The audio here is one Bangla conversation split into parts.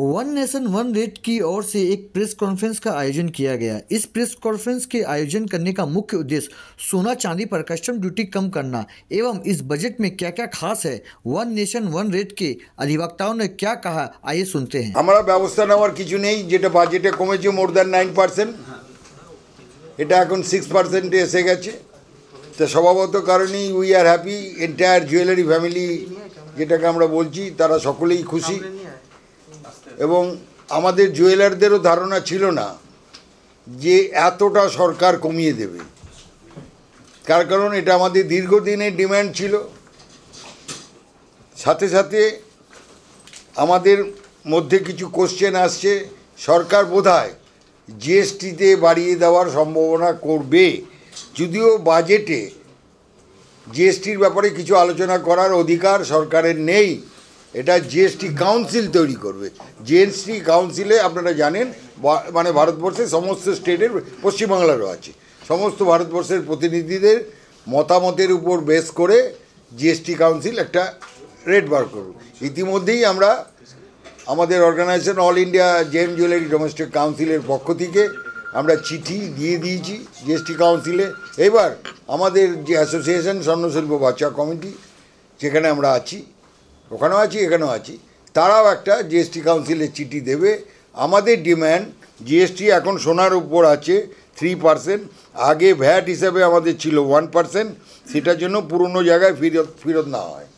वन नेशन वन रेट की ओर से एक प्रेस कॉन्फ्रेंस का आयोजन किया गया इस प्रेस कॉन्फ्रेंस के आयोजन करने का मुख्य उद्देश्य सोना चांदी पर कस्टम ड्यूटी कम करना एवं इस बजट में क्या क्या खास है वन नेशन वन रेट के अधिवक्ताओं ने क्या कहा आइए सुनते हैं हमारा व्यवस्था নেওয়ার कि নেই যেটা বাজেটে কমেছে মোর দ্যান নাইন পার্সেন্ট এটা এখন সিক্স পার্সেন্টে এসে গেছে তো স্বভাবত কারণেই we are happy entire jewellery family যেটাকে আমরা এবং আমাদের জুয়েলারদেরও ধারণা ছিল না যে এতটা সরকার কমিয়ে দেবে তার কারণ এটা আমাদের দীর্ঘদিনের ডিম্যান্ড ছিল সাথে সাথে আমাদের মধ্যে কিছু কোশ্চেন আসছে সরকার বোধহয় জিএসটিতে বাড়িয়ে দেওয়ার সম্ভাবনা করবে যদিও বাজেটে জিএসটির ব্যাপারে কিছু আলোচনা করার অধিকার সরকারের নেই এটা জিএসটি কাউন্সিল তৈরি করবে জিএসটি কাউন্সিলে আপনারা জানেন মানে ভারতবর্ষের সমস্ত স্টেটের পশ্চিমবাংলারও আছে সমস্ত ভারতবর্ষের প্রতিনিধিদের মতামতের উপর বেস করে জিএসটি কাউন্সিল একটা রেট বার করবে ইতিমধ্যেই আমরা আমাদের organisation all India gem jewellery domestic কাউন্সিলের পক্ষ থেকে আমরা চিঠি দিয়ে দিয়েছি জিএসটি কাউন্সিলে এবার আমাদের যে অ্যাসোসিয়েশন স্বর্ণশিল্প বাচ্চা কমিটি সেখানে আমরা আছি ওখানেও আছি এখানেও আছি তারাও একটা জিএসটি কাউন্সিলের চিঠি দেবে আমাদের ডিম্যান্ড জিএসটি এখন সোনার উপর আছে থ্রি পার্সেন্ট আগে ভ্যাট হিসাবে আমাদের ছিল ওয়ান পার্সেন্ট সেটার জন্য পুরনো জায়গায় ফিরত ফেরত না হয়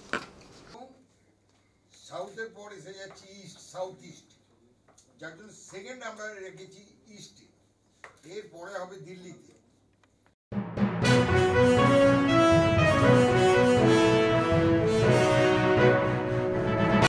সেকেন্ড আমরা রেখেছি ইস্টে এরপরে হবে দিল্লিতে